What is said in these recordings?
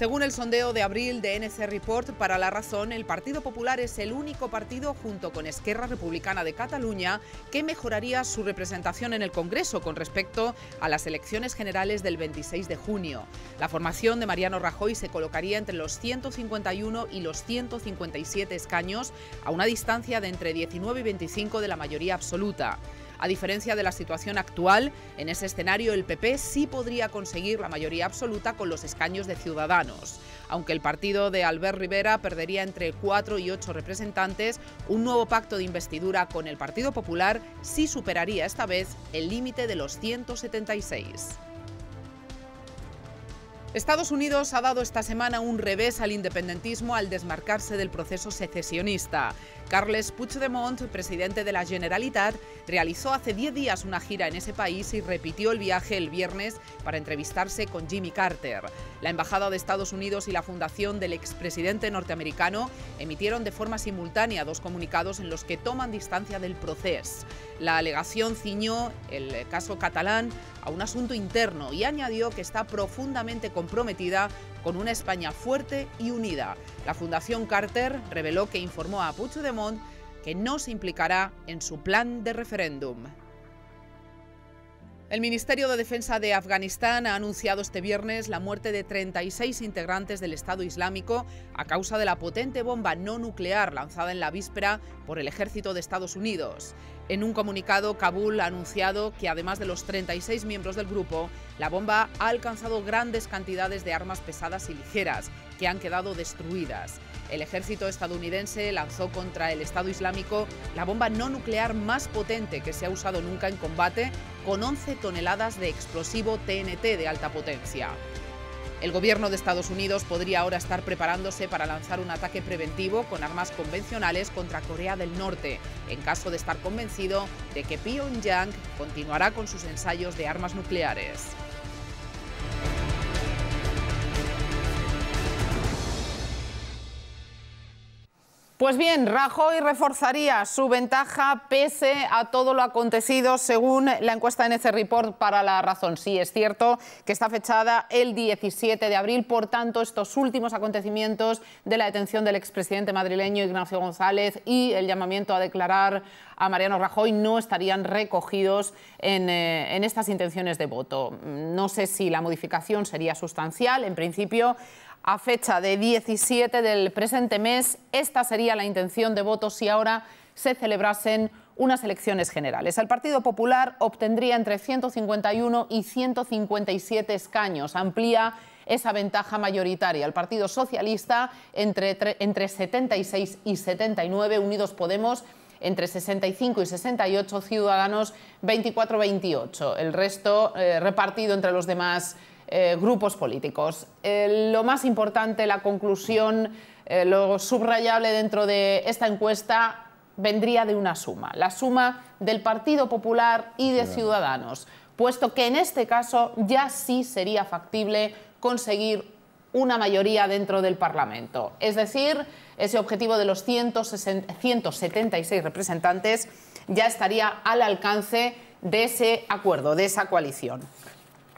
Según el sondeo de abril de NC Report, para La Razón, el Partido Popular es el único partido, junto con Esquerra Republicana de Cataluña, que mejoraría su representación en el Congreso con respecto a las elecciones generales del 26 de junio. La formación de Mariano Rajoy se colocaría entre los 151 y los 157 escaños, a una distancia de entre 19 y 25 de la mayoría absoluta. A diferencia de la situación actual, en ese escenario el PP sí podría conseguir la mayoría absoluta con los escaños de Ciudadanos. Aunque el partido de Albert Rivera perdería entre 4 y 8 representantes, un nuevo pacto de investidura con el Partido Popular sí superaría esta vez el límite de los 176. Estados Unidos ha dado esta semana un revés al independentismo al desmarcarse del proceso secesionista. Carles Puigdemont, presidente de la Generalitat, realizó hace 10 días una gira en ese país y repitió el viaje el viernes para entrevistarse con Jimmy Carter. La Embajada de Estados Unidos y la Fundación del expresidente norteamericano emitieron de forma simultánea dos comunicados en los que toman distancia del proceso. La alegación ciñó el caso catalán a un asunto interno y añadió que está profundamente comprometida con una España fuerte y unida. La Fundación Carter reveló que informó a Montt... que no se implicará en su plan de referéndum. El Ministerio de Defensa de Afganistán ha anunciado este viernes la muerte de 36 integrantes del Estado Islámico a causa de la potente bomba no nuclear lanzada en la víspera por el ejército de Estados Unidos. En un comunicado, Kabul ha anunciado que además de los 36 miembros del grupo, la bomba ha alcanzado grandes cantidades de armas pesadas y ligeras que han quedado destruidas. El ejército estadounidense lanzó contra el Estado Islámico la bomba no nuclear más potente que se ha usado nunca en combate, con 11 toneladas de explosivo TNT de alta potencia. El gobierno de Estados Unidos podría ahora estar preparándose para lanzar un ataque preventivo con armas convencionales contra Corea del Norte, en caso de estar convencido de que Pyongyang continuará con sus ensayos de armas nucleares. Pues bien, Rajoy reforzaría su ventaja pese a todo lo acontecido según la encuesta NC Report para la razón. Sí, es cierto que está fechada el 17 de abril, por tanto, estos últimos acontecimientos de la detención del expresidente madrileño Ignacio González y el llamamiento a declarar a Mariano Rajoy no estarían recogidos en, eh, en estas intenciones de voto. No sé si la modificación sería sustancial, en principio a fecha de 17 del presente mes, esta sería la intención de votos si ahora se celebrasen unas elecciones generales. El Partido Popular obtendría entre 151 y 157 escaños, amplía esa ventaja mayoritaria. El Partido Socialista entre, entre 76 y 79, Unidos Podemos entre 65 y 68, Ciudadanos 24-28. El resto eh, repartido entre los demás eh, grupos políticos. Eh, lo más importante, la conclusión, eh, lo subrayable dentro de esta encuesta vendría de una suma, la suma del Partido Popular y de Ciudadanos, puesto que en este caso ya sí sería factible conseguir una mayoría dentro del Parlamento. Es decir, ese objetivo de los 176 representantes ya estaría al alcance de ese acuerdo, de esa coalición.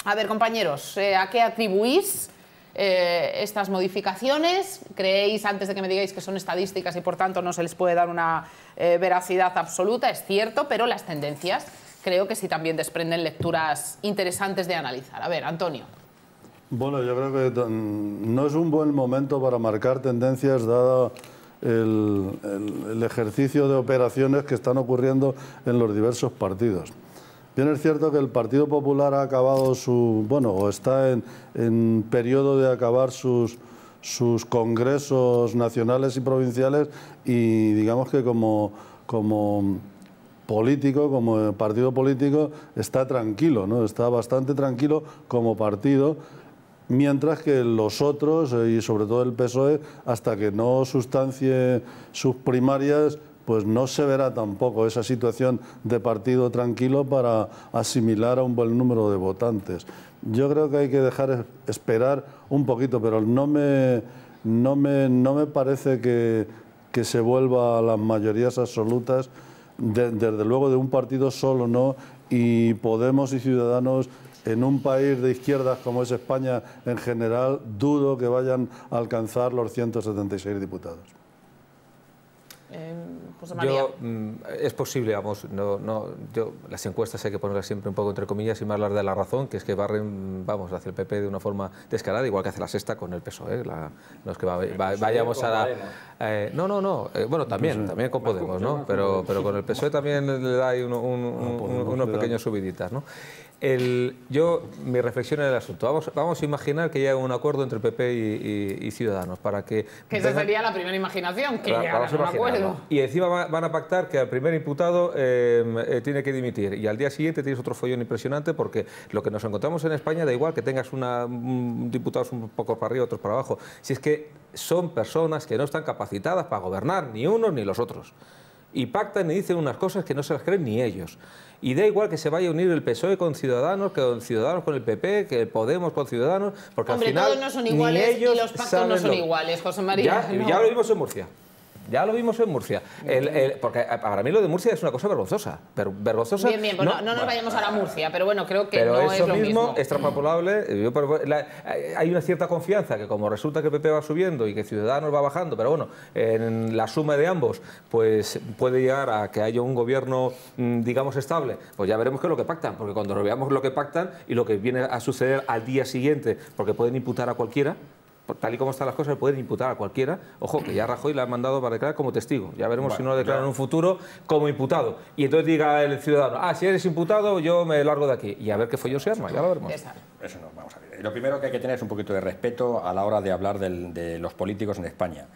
A ver, compañeros, eh, ¿a qué atribuís eh, estas modificaciones? ¿Creéis, antes de que me digáis que son estadísticas y por tanto no se les puede dar una eh, veracidad absoluta? Es cierto, pero las tendencias creo que sí también desprenden lecturas interesantes de analizar. A ver, Antonio. Bueno, yo creo que mm, no es un buen momento para marcar tendencias dado el ejercicio de operaciones que están ocurriendo en los diversos partidos. Bien es cierto que el Partido Popular ha acabado su, bueno, o está en, periodo de acabar sus, sus congresos nacionales y provinciales y digamos que como, como político, como partido político, está tranquilo, ¿no? está bastante tranquilo como partido, mientras que los otros, eh, y sobre todo el PSOE, hasta que no sustancie sus primarias, pues no se verá tampoco esa situación de partido tranquilo para asimilar a un buen número de votantes. Yo creo que hay que dejar esperar un poquito, pero no me, no parece que, se vuelva a las mayorías absolutas, desde luego de un partido solo, ¿no? Y Podemos y Ciudadanos en un país de izquierdas como es España en general, dudo que vayan a alcanzar los 176 diputados. Mm, es posible, vamos, no, no, yo, las encuestas hay que ponerlas siempre un poco entre comillas y más larga de la razón, que es que barren, vamos, hacia el PP de una forma descarada, igual que hace la sexta con el PSOE, la, no es que e vayamos a la... Eh, no, no, no, eh, bueno, también, también con Podemos, ¿no? Pero, pero con el PSOE también le da ahí unos pequeños subiditas, ¿no? yo, mi reflexión en el asunto. Vamos, a imaginar que llega un acuerdo entre PP y, Ciudadanos para que... Que esa sería la primera imaginación, que llegara un acuerdo. Y encima van a pactar que al primer imputado em, eh, tiene que dimitir y al día siguiente tienes otro follón impresionante porque lo que nos encontramos en España da igual que tengas diputados un poco para arriba, otros para abajo. Si es que son personas que no están capacitadas para gobernar, ni unos ni los otros. Y pactan y dicen unas cosas que no se las creen ni ellos y da igual que se vaya a unir el PSOE con Ciudadanos, que con Ciudadanos con el PP, que Podemos con Ciudadanos, porque al final no son iguales y los pactos no son iguales, José María. Ya, ya lo vimos en Murcia. Ya lo vimos en Murcia. porque eh, para mí lo de Murcia es una cosa vergonzosa. Bien, bien, pues no, no, nos vayamos a la Murcia, pero bueno, creo que no es lo mismo. extrapolable. Eh, eh, hay una cierta confianza que como resulta que PP va subiendo y que Ciudadanos va bajando, pero bueno, en la suma de ambos, pues puede llegar a que haya un gobierno, mm, digamos, estable. Pues ya veremos qué es lo que pactan, porque cuando veamos lo que pactan y lo que viene a suceder al día siguiente, porque pueden imputar a cualquiera, tal y como están las cosas, pueden imputar a cualquiera. Ojo, que ya Rajoy la ha mandado para declarar como testigo. Ya veremos si no lo declaran en un futuro como imputado. Y entonces diga el ciudadano, ah, si eres imputado, yo me largo de aquí. Y a ver qué follón se arma, ya lo veremos. Eso no, vamos a ver. Lo primero que hay que tener es un poquito de respeto a la hora de hablar de los políticos en España.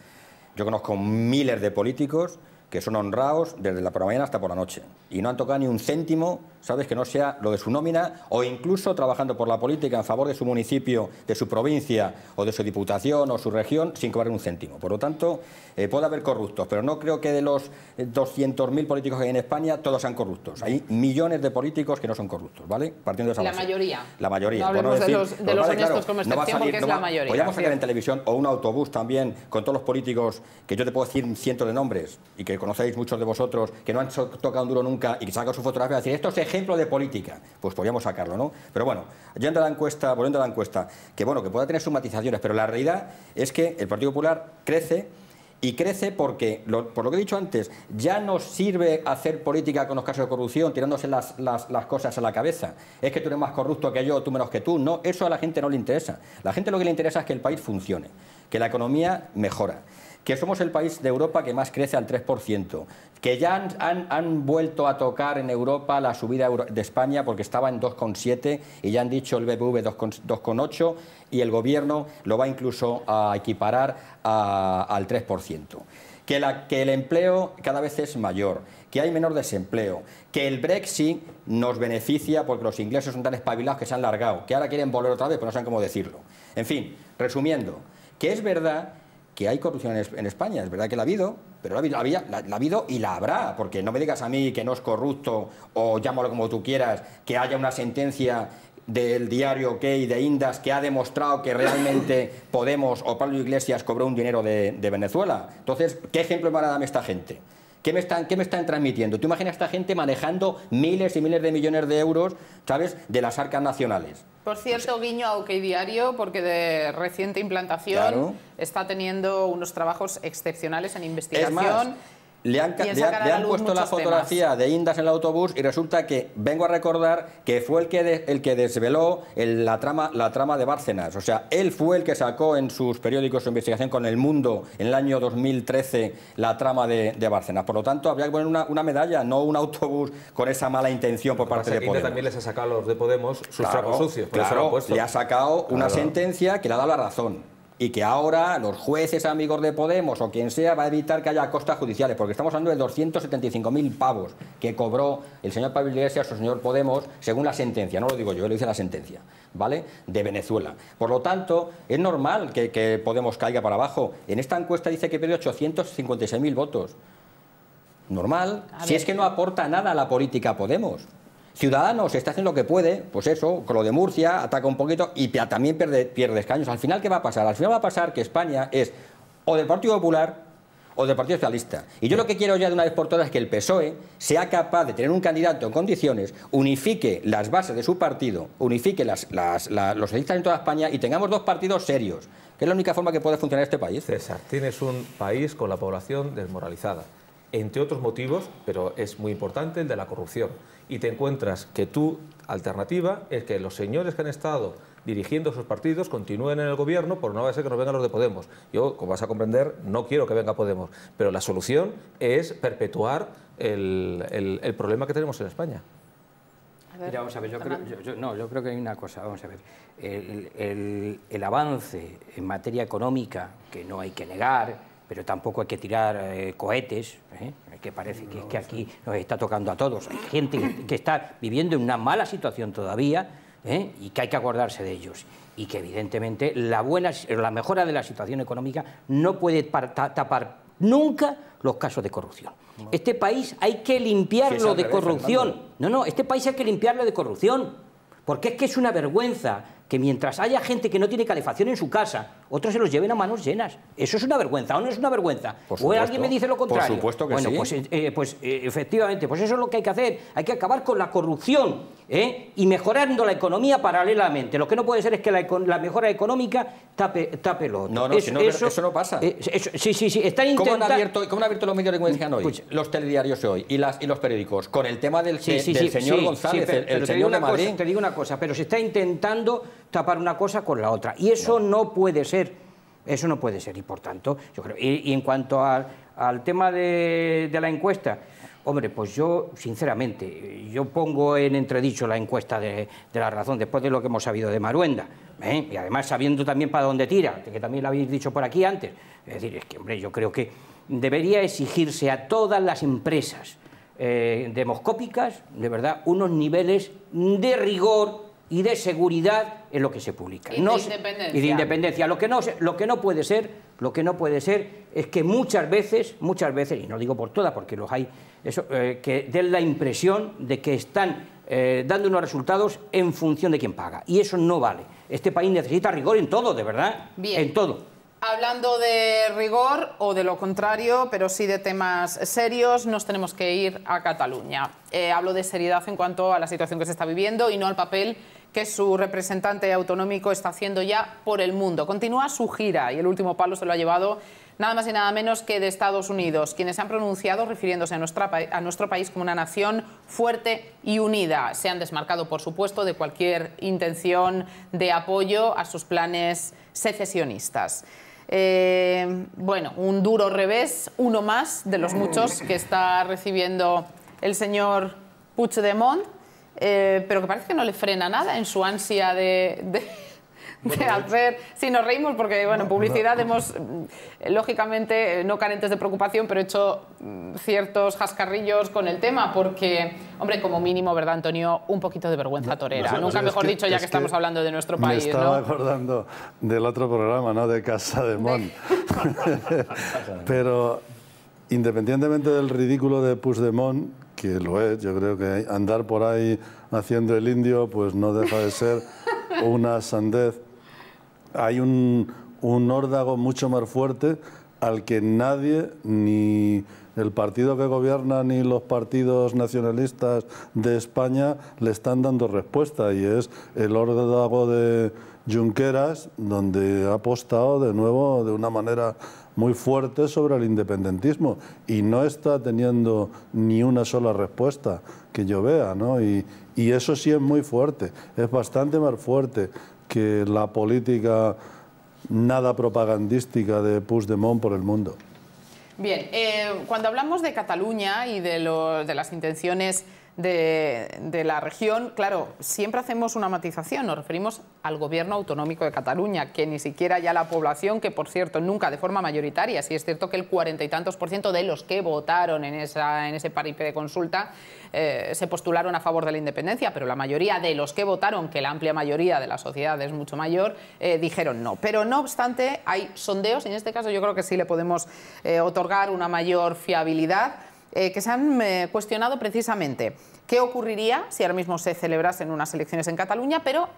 Yo conozco miles de políticos que son honrados desde la por la mañana hasta por la noche y no han tocado ni un céntimo, sabes, que no sea lo de su nómina o incluso trabajando por la política en favor de su municipio, de su provincia o de su diputación o su región sin cobrar un céntimo. Por lo tanto, eh, puede haber corruptos, pero no creo que de los 200.000 eh, políticos que hay en España todos sean corruptos. Hay millones de políticos que no son corruptos, ¿vale? Partiendo de esa La mayoría. La mayoría. No la mayoría. Podríamos sacar en televisión o un autobús también con todos los políticos que yo te puedo decir cientos de nombres y que conocéis muchos de vosotros, que no han tocado un duro nunca y que sacan su fotografía, decir, esto es ejemplo de política. Pues podríamos sacarlo, ¿no? Pero bueno, ya entra la encuesta, volviendo a la encuesta, que bueno, que pueda tener sus matizaciones, pero la realidad es que el Partido Popular crece y crece porque, por lo que he dicho antes, ya no sirve hacer política con los casos de corrupción, tirándose las, las, cosas a la cabeza. Es que tú eres más corrupto que yo, tú menos que tú. No, eso a la gente no le interesa. La gente lo que le interesa es que el país funcione, que la economía mejora que somos el país de Europa que más crece al 3%, que ya han, vuelto a tocar en Europa la subida de España porque estaba en 2,7 y ya han dicho el BBV 2,8 y el gobierno lo va incluso a equiparar al 3%. Que, que, el empleo cada vez es mayor, que hay menor desempleo, que el Brexit nos beneficia porque los ingleses son tan espabilados que se han largado, que ahora quieren volver otra vez, pero no saben cómo decirlo. En fin, resumiendo, que es verdad que hay corrupción en España. Es verdad que la ha habido, pero la, ha habido y la habrá, porque no me digas a mí que no es corrupto o llámalo como tú quieras, que haya una sentencia del diario Key de Indas que ha demostrado que realmente Podemos o Pablo Iglesias cobró un dinero de, de Venezuela. Entonces, ¿qué ejemplo van a darme esta gente? ¿Qué me están, me transmitiendo? Tú imaginas a esta gente manejando miles y miles de millones de euros, ¿sabes?, de las arcas nacionales. Por cierto, guiño a OK Diario, porque de reciente implantación está teniendo unos trabajos excepcionales en investigación le han, le han, puesto la fotografía de Indas en el autobús y resulta que vengo a recordar que fue el que, el que desveló la, trama, la trama de Bárcenas. O sea, él fue el que sacó en sus periódicos su investigación con El Mundo en el año 2013 la trama de, Bárcenas. Por lo tanto, habría que poner una, medalla, no un autobús con esa mala intención por parte de Podemos. también les ha sacado a los de Podemos sus trapos sucios. Claro, le ha sacado una sentencia que le ha dado la razón y que ahora los jueces amigos de Podemos o quien sea va a evitar que haya costas judiciales, porque estamos hablando de 275.000 pavos que cobró el señor Pablo Iglesias su señor Podemos, según la sentencia, no lo digo yo, lo dice la sentencia, ¿vale?, de Venezuela. Por lo tanto, es normal que, Podemos caiga para abajo. En esta encuesta dice que perdió 856.000 votos. Normal, si es que no aporta nada a la política Podemos. Ciudadanos está haciendo lo que puede, pues eso, con lo de Murcia, ataca un poquito y también pierde, escaños. Al final, ¿qué va a pasar? Al final va a pasar que España es o del Partido Popular o del Partido Socialista. Y yo lo que quiero ya de una vez por todas es que el PSOE sea capaz de tener un candidato en condiciones, unifique las bases de su partido, unifique los socialistas en toda España y tengamos dos partidos serios, que es la única forma que puede funcionar este país. César, tienes un país con la población desmoralizada, entre otros motivos, pero es muy importante el de la corrupción y te encuentras que tu alternativa es que los señores que han estado dirigiendo sus partidos continúen en el gobierno por no va a ser que nos vengan los de Podemos. Yo, como vas a comprender, no quiero que venga Podemos, pero la solución es perpetuar el, problema que tenemos en España. vamos a ver, yo creo, no, yo creo que hay una cosa, vamos a ver, el, el avance en materia económica, que no hay que negar, pero tampoco hay que tirar eh, cohetes, ¿eh? que parece que, es que aquí nos está tocando a todos. Hay gente que está viviendo en una mala situación todavía ¿eh? y que hay que acordarse de ellos. Y que evidentemente la, buena, la mejora de la situación económica no puede tapar nunca los casos de corrupción. Este país hay que limpiarlo de corrupción. No, no, este país hay que limpiarlo de corrupción, porque es que es una vergüenza que mientras haya gente que no tiene calefacción en su casa, otros se los lleven a manos llenas. Eso es una vergüenza, ¿o no es una vergüenza? o alguien me dice lo contrario. Por supuesto que bueno, sí. Pues, eh, eh, pues eh, efectivamente, pues eso es lo que hay que hacer. Hay que acabar con la corrupción y mejorando la economía paralelamente. Lo que no puede ser es que la, mejora económica tape, tape lo otro. No, no, eso, eso, no pasa. sí, sí, sí. intentando... ¿Cómo, han abierto, ¿Cómo han abierto los medios de comunicación hoy? Pues- los telediarios hoy y, las, y los periódicos. Con el tema del, señor González, el, señor de Madrid. te digo una cosa, pero se está intentando tapar una cosa con la otra. Y eso no, puede ser, eso no puede ser. Y por tanto, yo creo, y, en cuanto al, tema de, la encuesta, hombre, pues yo, sinceramente, yo pongo en entredicho la encuesta de, la razón después de lo que hemos sabido de Maruenda. ¿eh? Y además sabiendo también para dónde tira, que también lo habéis dicho por aquí antes. Es decir, es que, hombre, yo creo que debería exigirse a todas las empresas eh, demoscópicas, de verdad, unos niveles de rigor y de seguridad en lo que se publica. Y, de, independencia. Lo que, no, lo que no puede ser, lo que no puede ser es que muchas veces, muchas veces, y no digo por todas porque los hay, eso, eh, que den la impresión de que están eh, dando unos resultados en función de quien paga. Y eso no vale. Este país necesita rigor en todo, de verdad. Bien. En todo. Hablando de rigor o de lo contrario, pero sí de temas serios, nos tenemos que ir a Cataluña. Eh, hablo de seriedad en cuanto a la situación que se está viviendo y no al papel que su representante autonómico está haciendo ya por el mundo. Continúa su gira y el último palo se lo ha llevado nada más y nada menos que de Estados Unidos, quienes han pronunciado refiriéndose a, nuestro país como una nación fuerte y unida. Se han desmarcado, por supuesto, de cualquier intención de apoyo a sus planes secesionistas. Eh, bueno, un duro revés, uno más de los muchos que está recibiendo el señor Puigdemont eh, pero que parece que no le frena nada en su ansia de, hacer. Sí, nos reímos porque, bueno, en publicidad hemos, mm, lógicamente, eh, no carentes de preocupación, pero he hecho mm, ciertos jascarrillos con el tema, porque, hombre, como mínimo, ¿verdad, Antonio? Un poquito de vergüenza torera. Nunca mejor dicho, ya que, estamos hablando de nuestro país. Me estaba acordando del otro programa, ¿no? De Casa de Mon. pero. Independientemente del ridículo de Puigdemont, que lo es. Yo creo que andar por ahí haciendo el indio, pues no deja de ser una sandez. Hay un, un órdago mucho más fuerte al que nadie, ni el partido que gobierna, ni los partidos nacionalistas de España le están dando respuesta, y es el órdago de Junqueras, donde ha apostado de nuevo de una manera muy fuerte sobre el independentismo y no está teniendo ni una sola respuesta que yo vea, ¿no? Y, eso sí es muy fuerte, es bastante más fuerte que la política nada propagandística de Puigdemont por el mundo. Bien, eh, cuando hablamos de Cataluña y de, de las intenciones de, la región, claro, siempre hacemos una matización, nos referimos al gobierno autonómico de Cataluña, que ni siquiera ya la población, que por cierto nunca de forma mayoritaria, si es cierto que el cuarenta y tantos por ciento de los que votaron en, esa, en ese paripé de consulta eh, se postularon a favor de la independencia, pero la mayoría de los que votaron, que la amplia mayoría de la sociedad es mucho mayor, eh, dijeron no. Pero no obstante, hay sondeos, en este caso yo creo que sí le podemos eh, otorgar una mayor fiabilidad. Eh, que se han eh, cuestionado precisamente qué ocurriría si ahora mismo se celebrasen unas elecciones en Cataluña, pero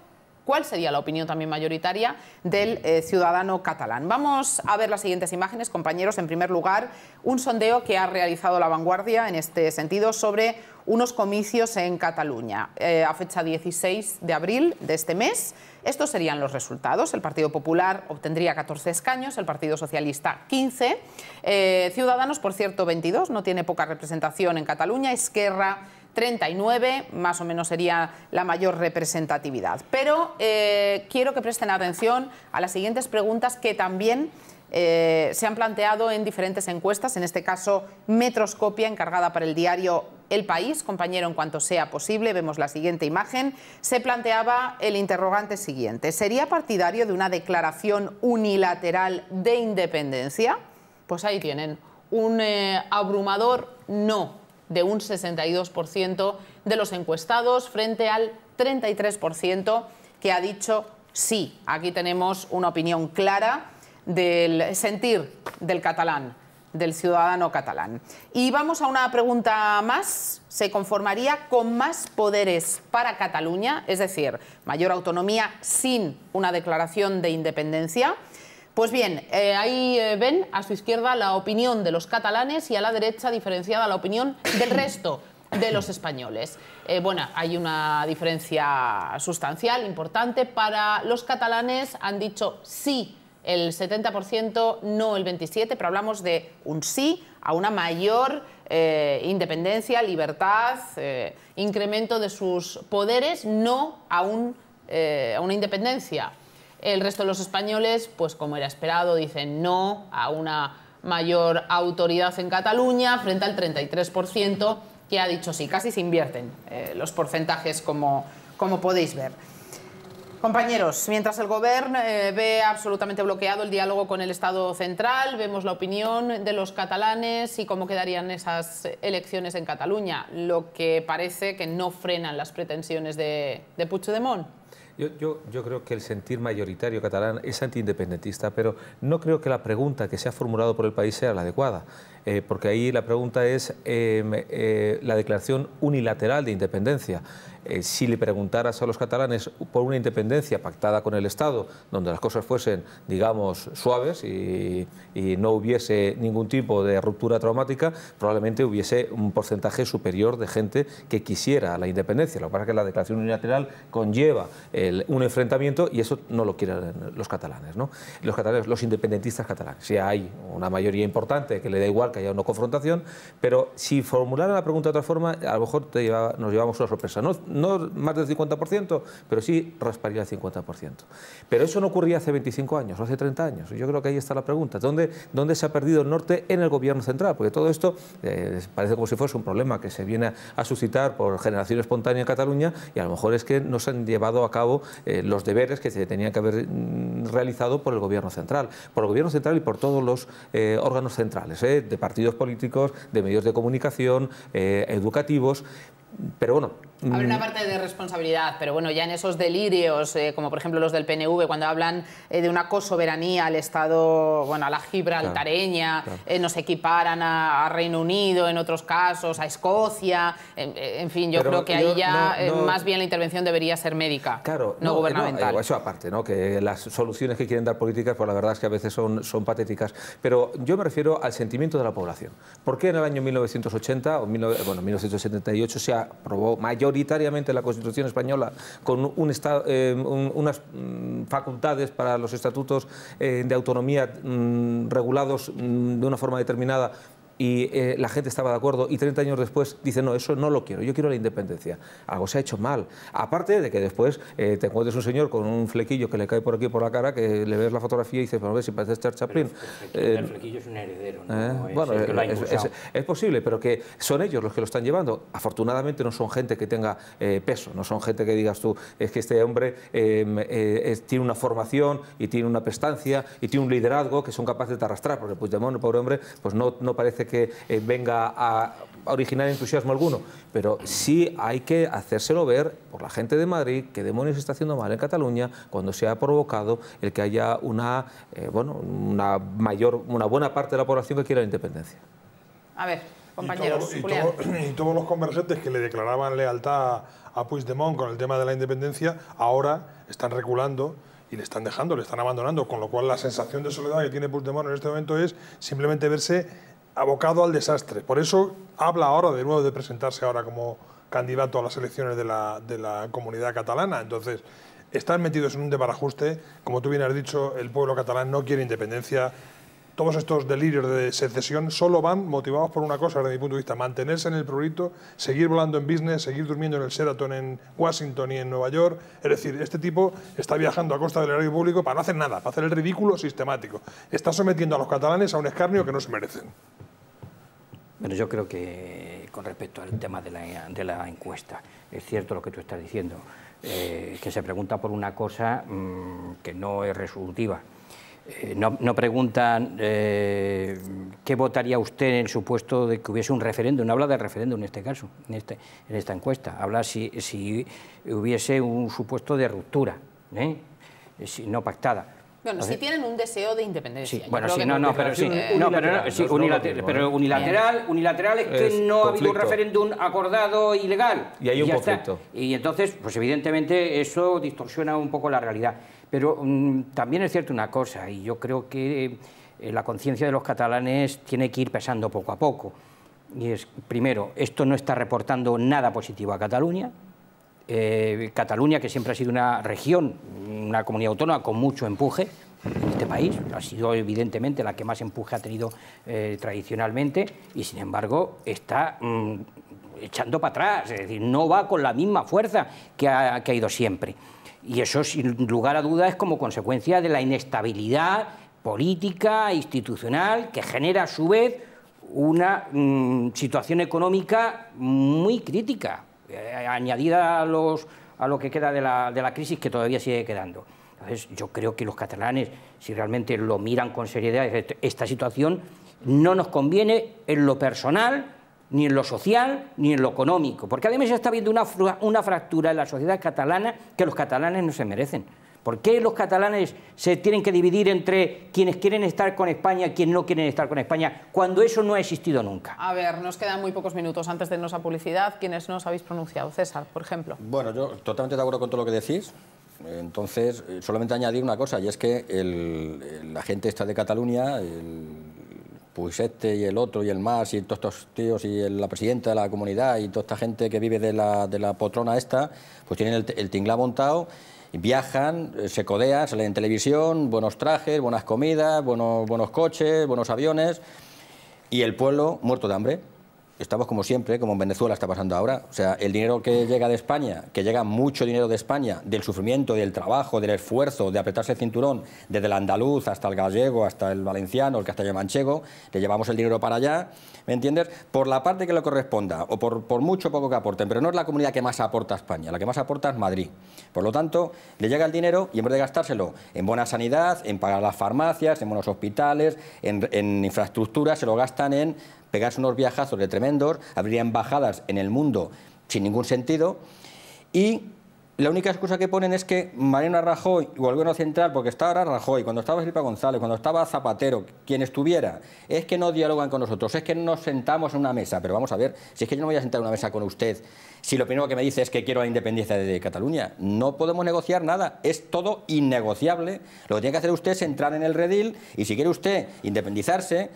cuál sería la opinión también mayoritaria del eh, ciudadano catalán. Vamos a ver las siguientes imágenes, compañeros. En primer lugar, un sondeo que ha realizado La Vanguardia en este sentido sobre unos comicios en Cataluña eh, a fecha 16 de abril de este mes. Estos serían los resultados. El Partido Popular obtendría 14 escaños, el Partido Socialista 15, eh, Ciudadanos, por cierto, 22, no tiene poca representación en Cataluña, Esquerra 39, más o menos sería la mayor representatividad. Pero eh, quiero que presten atención a las siguientes preguntas que también eh, se han planteado en diferentes encuestas, en este caso Metroscopia, encargada para el diario El País. Compañero, en cuanto sea posible, vemos la siguiente imagen. Se planteaba el interrogante siguiente. ¿Sería partidario de una declaración unilateral de independencia? Pues ahí tienen. Un eh, abrumador no de un 62% de los encuestados frente al 33% que ha dicho sí. Aquí tenemos una opinión clara del sentir del catalán, del ciudadano catalán. Y vamos a una pregunta más. ¿Se conformaría con más poderes para Cataluña? Es decir, mayor autonomía sin una declaración de independencia. Pues bien, eh, ahí eh, ven a su izquierda la opinión de los catalanes y a la derecha diferenciada la opinión del resto de los españoles. Eh, bueno, hay una diferencia sustancial, importante. Para los catalanes han dicho sí el 70%, no el 27%, pero hablamos de un sí a una mayor independencia, libertad, incremento de sus poderes, no a una independencia el resto de los españoles, pues como era esperado, dicen no a una mayor autoridad en Cataluña frente al 33% que ha dicho sí. Casi se invierten eh, los porcentajes como, como podéis ver. Compañeros, mientras el gobierno eh, ve absolutamente bloqueado el diálogo con el Estado central, vemos la opinión de los catalanes y cómo quedarían esas elecciones en Cataluña, lo que parece que no frenan las pretensiones de, de Puigdemont. Yo, creo que el sentir mayoritario catalán es antiindependentista, pero no creo que la pregunta que se ha formulado por el país sea la adecuada, eh, porque ahí la pregunta es em, eh, la declaración unilateral de independencia. Eh, si le preguntaras a los catalanes por una independencia pactada con el Estado, donde las cosas fuesen, digamos, suaves y, no hubiese ningún tipo de ruptura traumática, probablemente hubiese un porcentaje superior de gente que quisiera la independencia. Lo que pasa es que la declaración unilateral conlleva un enfrentamiento y eso no lo quieren los catalanes. Los catalanes, los independentistas catalanes. Si hay una mayoría importante que le da igual que haya una confrontación, pero si formulara la pregunta de otra forma, a lo mejor te nos llevamos una sorpresa no más del 50%, pero sí rasparía el 50%. Pero eso no ocurría hace 25 años, o hace 30 años. Yo creo que ahí está la pregunta. ¿Dónde, dónde se ha perdido el norte en el gobierno central? Porque todo esto eh, parece como si fuese un problema que se viene a, suscitar por generación espontánea en Cataluña y a lo mejor es que no se han llevado a cabo eh, los deberes que se tenían que haber mm, realizado por el gobierno central. Por el gobierno central y por todos los eh, órganos centrales, de partidos políticos, de medios de comunicación, educativos. Pero bueno, Habrá una mm. parte de responsabilidad, pero bueno, ya en esos delirios, eh, como por ejemplo los del PNV, cuando hablan eh, de una cosoberanía al Estado, bueno, a la gibraltareña, eh, nos equiparan a, Reino Unido en otros casos, a Escocia, en fin, yo creo que ahí ya más bien la intervención debería ser médica, no, gubernamental. eso aparte, ¿no? que las soluciones que quieren dar políticas, pues la verdad es que a veces son, son patéticas, pero yo me refiero al sentimiento de la población. ¿Por qué en el año 1980 o 19, bueno, 1978 se aprobó mayor la Constitución española con un eh, unas mm, facultades para los estatutos eh, de autonomía mm, regulados mm, de una forma determinada y eh, la gente estaba de acuerdo y 30 años después dice, no, eso no lo quiero, yo quiero la independencia. Algo se ha hecho mal. Aparte de que después eh, te encuentres un señor con un flequillo que le cae por aquí por la cara, que le ves la fotografía y dices, bueno, a ver si parece Char Chaplin. El eh, flequillo, es un heredero, bueno, es, posible, pero que son ellos los que lo están llevando. Afortunadamente no son gente que tenga peso, no son gente que digas tú, es que este hombre em, tiene una formación y tiene una prestancia y tiene un liderazgo que son capaces de arrastrar, porque el pobre hombre, pues no, no parece que que eh, venga a originar entusiasmo alguno, pero sí hay que hacérselo ver por la gente de Madrid que demonios está haciendo mal en Cataluña cuando se ha provocado el que haya una, eh, bueno, una mayor, una buena parte de la población que quiera la independencia. A ver, compañeros. Y, y todos los convergentes que le declaraban lealtad a Puigdemont con el tema de la independencia, ahora están reculando y le están dejando, le están abandonando, con lo cual la sensación de soledad que tiene Puigdemont en este momento es simplemente verse abocado al desastre. Por eso habla ahora de nuevo de presentarse ahora como candidato a las elecciones de la, de comunidad catalana. Entonces, están metidos en un debarajuste. Como tú bien has dicho, el pueblo catalán no quiere independencia. Todos estos delirios de secesión solo van motivados por una cosa, desde mi punto de vista, mantenerse en el prurito, seguir volando en business, seguir durmiendo en el Sheraton en Washington y en Nueva York. Es decir, este tipo está viajando a costa del erario público para no hacer nada, para hacer el ridículo sistemático. Está sometiendo a los catalanes a un escarnio que no se merecen. Bueno, yo creo que con respecto al tema de la, encuesta, es cierto lo que tú estás diciendo, eh, que se pregunta por una cosa mm, que no es resolutiva. Eh, no, preguntan eh, qué votaría usted en el supuesto de que hubiese un referéndum. No habla de referéndum en este caso, en, este, en esta encuesta. Habla si, si hubiese un supuesto de ruptura, si no pactada si tienen un deseo de independencia. Sí. bueno, eh, no, pero sí. unilateral, unilateral, es que no ha habido un referéndum acordado ilegal. Y hay un Y entonces, pues evidentemente eso distorsiona un poco la realidad. Pero mm, también es cierto una cosa, y yo creo que eh, la conciencia de los catalanes tiene que ir pesando poco a poco. Y es, primero, esto no está reportando nada positivo a Cataluña, eh, Cataluña, que siempre ha sido una región, una comunidad autónoma con mucho empuje en este país, ha sido evidentemente la que más empuje ha tenido eh, tradicionalmente y sin embargo está mm, echando para atrás, es decir, no va con la misma fuerza que ha, ido siempre. Y eso, sin lugar a dudas, es como consecuencia de la inestabilidad política, institucional, que genera a su vez una mm, situación económica muy crítica, eh, añadida a, los, a lo que queda de la, de la crisis que todavía sigue quedando. Entonces, yo creo que los catalanes, si realmente lo miran con seriedad, este, esta situación no nos conviene en lo personal, ni en lo social, ni en lo económico. Porque además ya está viendo una fractura en la sociedad catalana que los catalanes no se merecen. ¿Por qué los catalanes se tienen que dividir entre quienes quieren estar con España y quienes no quieren estar con España, cuando eso no ha existido nunca? A ver, nos quedan muy pocos minutos antes de nuestra publicidad. ¿Quiénes no os habéis pronunciado? César, por ejemplo. Bueno, yo totalmente de acuerdo con todo lo que decís. Entonces, eh, solamente añadir una cosa, y es que la gente está de Cataluña, el pues este y el otro y el más y todos estos tíos y la presidenta de la comunidad y toda esta gente que vive de la, de la potrona esta, pues tienen el, el montado viajan, eh, se codean, salen en televisión, buenos trajes, buenas comidas, buenos, buenos coches, buenos aviones, y el pueblo muerto de hambre estamos como siempre, como en Venezuela está pasando ahora. O sea, el dinero que llega de España, que llega mucho dinero de España, del sufrimiento, del trabajo, del esfuerzo, de apretarse el cinturón, desde el andaluz hasta el gallego, hasta el valenciano, el castellano manchego, le llevamos el dinero para allá, ¿me entiendes? Por la parte que le corresponda, o por, mucho poco que aporten, pero no es la comunidad que más aporta a España, la que más aporta es Madrid. Por lo tanto, le llega el dinero y en vez de gastárselo en buena sanidad, en pagar las farmacias, en buenos hospitales, en, en infraestructura, se lo gastan en pegarse unos viajazos de tremendos, habría embajadas en el mundo sin ningún sentido. Y la única excusa que ponen es que Mariano Rajoy o a gobierno central, porque estaba ahora Rajoy, cuando estaba Silva González, cuando estaba Zapatero, quien estuviera, es que no dialogan con nosotros, es que no nos sentamos en una mesa. Pero vamos a ver, si es que yo no voy a sentar en una mesa con usted, si lo primero que me dice es que quiero la independencia de Cataluña, no podemos negociar nada, es todo innegociable. Lo que tiene que hacer usted es entrar en el redil y si quiere usted independizarse,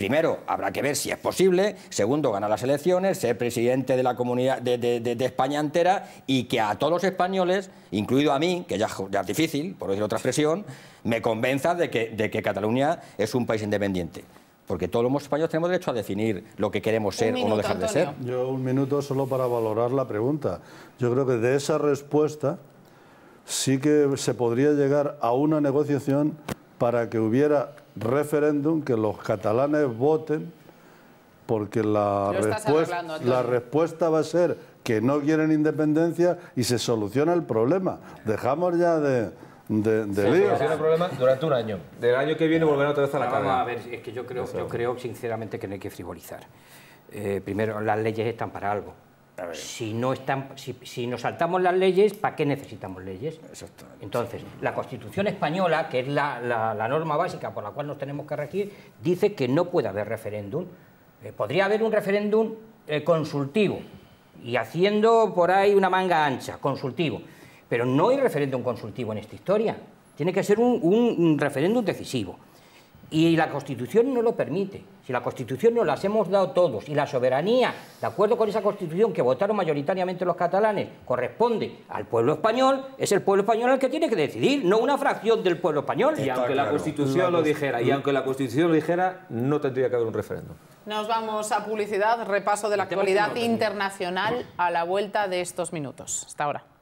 primero, habrá que ver si es posible, segundo, ganar las elecciones, ser presidente de la comunidad de, España entera y que a todos los españoles, incluido a mí, que ya, es difícil, por decir otra expresión, me convenza de que, de que Cataluña es un país independiente porque todos los españoles tenemos derecho a definir lo que queremos ser o no dejar de ser. Yo un minuto solo para valorar la pregunta. Yo creo que de esa respuesta sí que se podría llegar a una negociación para que hubiera referéndum, que los catalanes voten, porque la, respuesta, la respuesta va a ser que no quieren independencia y se soluciona el problema. Dejamos ya de de, de sí, el problema durante un año. Del año que viene volverá otra vez a la cámara. A ver, es que yo creo, yo creo sinceramente que no hay que frivolizar. Eh, primero, las leyes están para algo. Si, no están, si, nos saltamos las leyes, ¿para qué necesitamos leyes? Entonces, la Constitución española, que es la, norma básica por la cual nos tenemos que regir, dice que no puede haber referéndum. Eh, podría haber un referéndum eh, consultivo y haciendo por ahí una manga ancha, consultivo. Pero no hay referéndum consultivo en esta historia. Tiene que ser un referéndum decisivo. Y la Constitución no lo permite. Si la Constitución nos las hemos dado todos y la soberanía, de acuerdo con esa Constitución que votaron mayoritariamente los catalanes, corresponde al pueblo español, es el pueblo español el que tiene que decidir, no una fracción del pueblo español. Y aunque la Constitución lo dijera, y aunque la Constitución lo dijera, no tendría que haber un referéndum. Nos vamos a publicidad, repaso de la actualidad internacional a la vuelta de estos minutos. Hasta ahora.